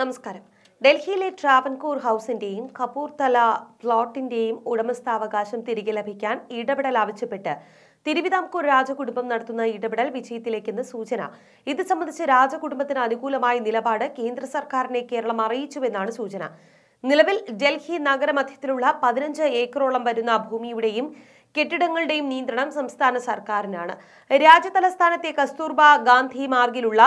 നമസ്കാരം ഡൽഹിയിലെ ട്രാവൻകൂർ ഹൗസിന്റെയും കപൂർത്തല പ്ലോട്ടിന്റെയും ഉടമസ്ഥാവകാശം തിരികെ ലഭിക്കാൻ ഇടപെടൽ ആവശ്യപ്പെട്ട് തിരുവിതാംകൂർ രാജകുടുംബം നടത്തുന്ന ഇടപെടൽ വിജയത്തിലേക്കെന്ന് സൂചന ഇത് സംബന്ധിച്ച് രാജകുടുംബത്തിന് അനുകൂലമായ നിലപാട് കേന്ദ്ര സർക്കാരിനെ കേരളം അറിയിച്ചുവെന്നാണ് സൂചന നിലവിൽ ഡൽഹി നഗരമധ്യത്തിലുള്ള പതിനഞ്ച് ഏക്കറോളം വരുന്ന ഭൂമിയുടെയും കെട്ടിടങ്ങളുടെയും നിയന്ത്രണം സംസ്ഥാന സർക്കാരിനാണ് രാജ്യതലസ്ഥാനത്തെ കസ്തൂർബ ഗാന്ധി മാർഗിലുള്ള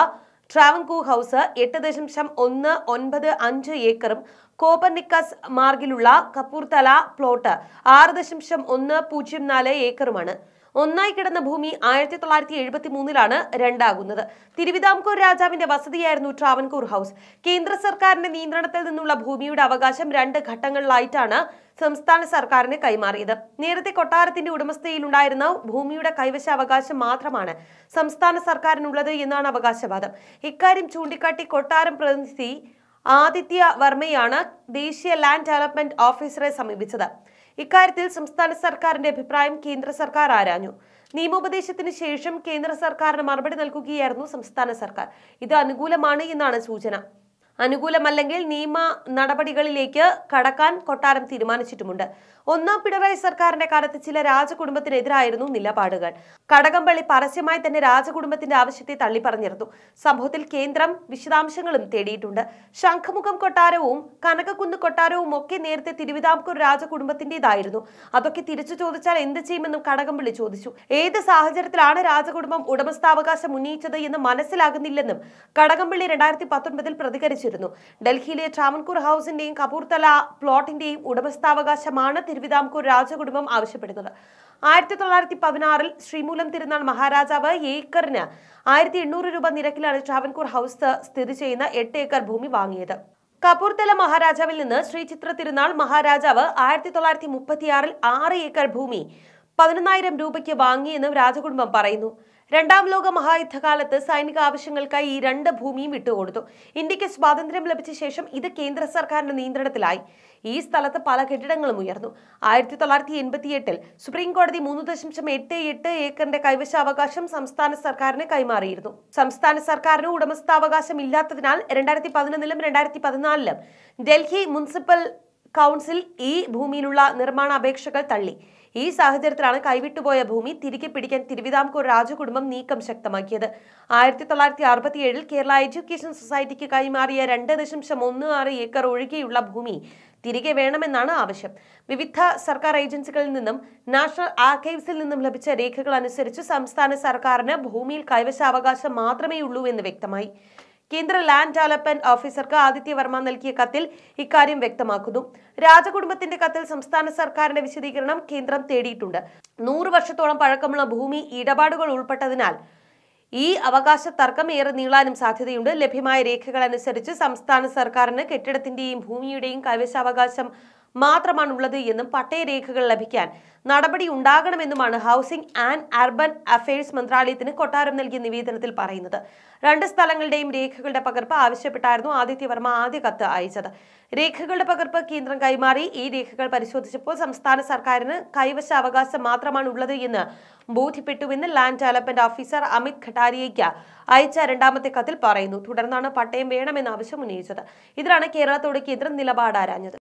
ട്രാവൻകൂ ഹൌസ് എട്ട് ദശാംശം ഒന്ന് ഒൻപത് അഞ്ച് ഏക്കറും കോപ്പർനിക്കസ് മാർഗിലുള്ള കപൂർതല പ്ലോട്ട് ആറ് ദശാംശം ഒന്ന് പൂജ്യം നാല് ഏക്കറുമാണ് ഒന്നായി കിടന്ന ഭൂമി ആയിരത്തി തൊള്ളായിരത്തി എഴുപത്തി മൂന്നിലാണ് രണ്ടാകുന്നത് തിരുവിതാംകൂർ രാജാവിന്റെ വസതിയായിരുന്നു ട്രാവൻകൂർ ഹൗസ് കേന്ദ്ര സർക്കാരിന്റെ നിയന്ത്രണത്തിൽ നിന്നുള്ള ഭൂമിയുടെ അവകാശം രണ്ട് ഘട്ടങ്ങളിലായിട്ടാണ് സംസ്ഥാന സർക്കാരിന് കൈമാറിയത് നേരത്തെ കൊട്ടാരത്തിന്റെ ഉടമസ്ഥയിലുണ്ടായിരുന്ന ഭൂമിയുടെ കൈവശാവകാശം മാത്രമാണ് സംസ്ഥാന സർക്കാരിനുള്ളത് എന്നാണ് അവകാശവാദം ഇക്കാര്യം ചൂണ്ടിക്കാട്ടി കൊട്ടാരം പ്രതിനിധി ആദിത്യ വർമ്മയാണ് ദേശീയ ലാൻഡ് ഡെവലപ്മെന്റ് ഓഫീസറെ സമീപിച്ചത് ഇക്കാര്യത്തിൽ സംസ്ഥാന സർക്കാരിന്റെ അഭിപ്രായം കേന്ദ്ര സർക്കാർ ആരാഞ്ഞു നിയമോപദേശത്തിന് ശേഷം കേന്ദ്ര സർക്കാരിന് മറുപടി നൽകുകയായിരുന്നു സംസ്ഥാന സർക്കാർ ഇത് അനുകൂലമാണ് എന്നാണ് സൂചന അനുകൂലമല്ലെങ്കിൽ നിയമ നടപടികളിലേക്ക് കടക്കാൻ കൊട്ടാരം തീരുമാനിച്ചിട്ടുമുണ്ട് ഒന്നാം പിണറായി സർക്കാരിന്റെ കാലത്ത് ചില രാജകുടുംബത്തിനെതിരായിരുന്നു നിലപാടുകൾ കടകംപള്ളി പരസ്യമായി തന്നെ രാജകുടുംബത്തിന്റെ ആവശ്യത്തെ തള്ളിപ്പറഞ്ഞിരുന്നു സംഭവത്തിൽ കേന്ദ്രം വിശദാംശങ്ങളും തേടിയിട്ടുണ്ട് ശംഖമുഖം കൊട്ടാരവും കനകക്കുന്ന് കൊട്ടാരവും ഒക്കെ നേരത്തെ തിരുവിതാംകൂർ രാജകുടുംബത്തിന്റേതായിരുന്നു അതൊക്കെ തിരിച്ചു ചോദിച്ചാൽ എന്ത് ചെയ്യുമെന്നും കടകംപള്ളി ചോദിച്ചു ഏത് സാഹചര്യത്തിലാണ് രാജകുടുംബം ഉടമസ്ഥാവകാശം ഉന്നയിച്ചത് എന്ന് മനസ്സിലാകുന്നില്ലെന്നും കടകംപള്ളി രണ്ടായിരത്തി പത്തൊൻപതിൽ പ്രതികരിച്ചു അറിയിച്ചിരുന്നു ഡൽഹിയിലെ ട്രാവൻകൂർ ഹൌസിന്റെയും കപൂർത്തല പ്ലോട്ടിന്റെയും ഉടമസ്ഥാവകാശമാണ് തിരുവിതാംകൂർ രാജകുടുംബം ആവശ്യപ്പെടുന്നത് ആയിരത്തി തൊള്ളായിരത്തി പതിനാറിൽ ശ്രീമൂലം തിരുനാൾ മഹാരാജാവ് ഏക്കറിന് ആയിരത്തി എണ്ണൂറ് രൂപ നിരക്കിലാണ് ട്രാവൻകൂർ ഹൗസ് സ്ഥിതി ചെയ്യുന്ന എട്ട് ഏക്കർ ഭൂമി വാങ്ങിയത് കപൂർത്തല മഹാരാജാവിൽ നിന്ന് ശ്രീ ചിത്ര തിരുനാൾ മഹാരാജാവ് ആയിരത്തി തൊള്ളായിരത്തി മുപ്പത്തിയാറിൽ ആറ് ഏക്കർ ഭൂമി പതിനൊന്നായിരം രൂപയ്ക്ക് വാങ്ങിയെന്നും രാജകുടുംബം പറയുന്നു രണ്ടാം ലോക മഹായുദ്ധകാലത്ത് സൈനിക ആവശ്യങ്ങൾക്കായി ഈ രണ്ട് ഭൂമിയും വിട്ടുകൊടുത്തു ഇന്ത്യക്ക് സ്വാതന്ത്ര്യം ലഭിച്ച ശേഷം ഇത് കേന്ദ്ര സർക്കാരിന്റെ നിയന്ത്രണത്തിലായി ഈ സ്ഥലത്ത് പല കെട്ടിടങ്ങളും ഉയർന്നു ആയിരത്തി തൊള്ളായിരത്തി എൺപത്തി സുപ്രീം കോടതി മൂന്ന് ദശാംശം എട്ട് എട്ട് ഏക്കറിന്റെ കൈവശാവകാശം സംസ്ഥാന സർക്കാരിന് കൈമാറിയിരുന്നു സംസ്ഥാന സർക്കാരിന് ഉടമസ്ഥാവകാശം ഇല്ലാത്തതിനാൽ രണ്ടായിരത്തി പതിനൊന്നിലും രണ്ടായിരത്തി പതിനാലിലും ഡൽഹി മുനിസിപ്പൽ കൗൺസിൽ ഈ ഭൂമിയിലുള്ള നിർമ്മാണ അപേക്ഷകൾ തള്ളി ഈ സാഹചര്യത്തിലാണ് കൈവിട്ടുപോയ ഭൂമി തിരികെ പിടിക്കാൻ തിരുവിതാംകൂർ രാജകുടുംബം നീക്കം ശക്തമാക്കിയത് ആയിരത്തി തൊള്ളായിരത്തി ഏഴിൽ കേരള എഡ്യൂക്കേഷൻ സൊസൈറ്റിക്ക് കൈമാറിയ രണ്ട് ദശാംശം ഒന്ന് ആറ് ഏക്കർ ഒഴികെയുള്ള ഭൂമി തിരികെ വേണമെന്നാണ് ആവശ്യം വിവിധ സർക്കാർ ഏജൻസികളിൽ നിന്നും നാഷണൽ ആർക്കൈവ്സിൽ നിന്നും ലഭിച്ച രേഖകൾ അനുസരിച്ച് സംസ്ഥാന സർക്കാരിന് ഭൂമിയിൽ കൈവശാവകാശം മാത്രമേ ഉള്ളൂ എന്ന് വ്യക്തമായി കേന്ദ്ര ലാൻഡ് ഡെവലപ്മെന്റ് ഓഫീസർക്ക് ആദിത്യ വർമ്മ നൽകിയ കത്തിൽ ഇക്കാര്യം വ്യക്തമാക്കുന്നു രാജകുടുംബത്തിന്റെ കത്തിൽ സംസ്ഥാന സർക്കാരിന്റെ വിശദീകരണം കേന്ദ്രം തേടിയിട്ടുണ്ട് നൂറ് വർഷത്തോളം പഴക്കമുള്ള ഭൂമി ഇടപാടുകൾ ഉൾപ്പെട്ടതിനാൽ ഈ അവകാശ തർക്കം ഏറെ നീളാനും സാധ്യതയുണ്ട് ലഭ്യമായ രേഖകൾ അനുസരിച്ച് സംസ്ഥാന സർക്കാരിന് കെട്ടിടത്തിന്റെയും ഭൂമിയുടെയും കൈവശാവകാശം മാത്രമാണുള്ളത് എന്നും പട്ടയരേഖകൾ ലഭിക്കാൻ നടപടി ഉണ്ടാകണമെന്നുമാണ് ഹൗസിംഗ് ആൻഡ് അർബൻ അഫയേഴ്സ് മന്ത്രാലയത്തിന് കൊട്ടാരം നൽകിയ നിവേദനത്തിൽ പറയുന്നത് രണ്ട് സ്ഥലങ്ങളുടെയും രേഖകളുടെ പകർപ്പ് ആവശ്യപ്പെട്ടായിരുന്നു ആദിത്യവർമ്മ ആദ്യ കത്ത് അയച്ചത് രേഖകളുടെ പകർപ്പ് കേന്ദ്രം കൈമാറി ഈ രേഖകൾ പരിശോധിച്ചപ്പോൾ സംസ്ഥാന സർക്കാരിന് കൈവശാവകാശം മാത്രമാണ് ഉള്ളത് എന്ന് ബോധ്യപ്പെട്ടുവെന്ന് ലാൻഡ് ഡെവലപ്മെന്റ് ഓഫീസർ അമിത് ഖട്ടാരിയയ്ക്ക് അയച്ച രണ്ടാമത്തെ കത്തിൽ പറയുന്നു തുടർന്നാണ് പട്ടയം വേണമെന്ന ആവശ്യം ഉന്നയിച്ചത് ഇതിലാണ് കേരളത്തോട് കേന്ദ്രം നിലപാട് ആരാഞ്ഞത്